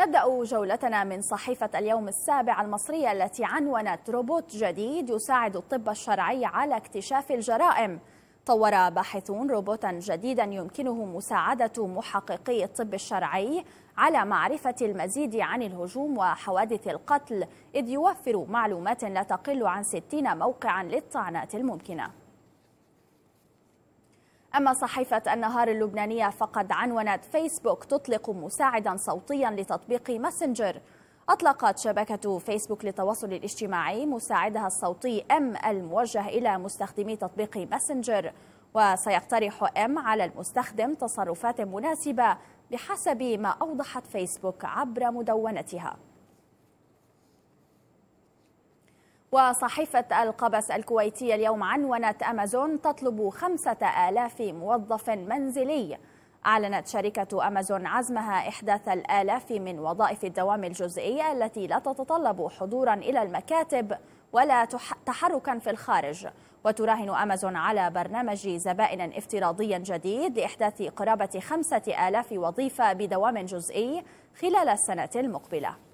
نبدأ جولتنا من صحيفة اليوم السابع المصرية التي عنونت روبوت جديد يساعد الطب الشرعي على اكتشاف الجرائم طور باحثون روبوتا جديدا يمكنه مساعدة محققي الطب الشرعي على معرفة المزيد عن الهجوم وحوادث القتل إذ يوفر معلومات لا تقل عن 60 موقعا للطعنات الممكنة أما صحيفة النهار اللبنانية فقد عنونت فيسبوك تطلق مساعدا صوتيا لتطبيق ماسنجر أطلقت شبكة فيسبوك للتواصل الاجتماعي مساعدها الصوتي أم الموجه إلى مستخدمي تطبيق ماسنجر وسيقترح أم على المستخدم تصرفات مناسبة بحسب ما أوضحت فيسبوك عبر مدونتها وصحيفة القبس الكويتية اليوم عنونت أمازون تطلب خمسة آلاف موظف منزلي أعلنت شركة أمازون عزمها إحداث الآلاف من وظائف الدوام الجزئية التي لا تتطلب حضورا إلى المكاتب ولا تحركا في الخارج وتراهن أمازون على برنامج زبائن افتراضي جديد لإحداث قرابة خمسة آلاف وظيفة بدوام جزئي خلال السنة المقبلة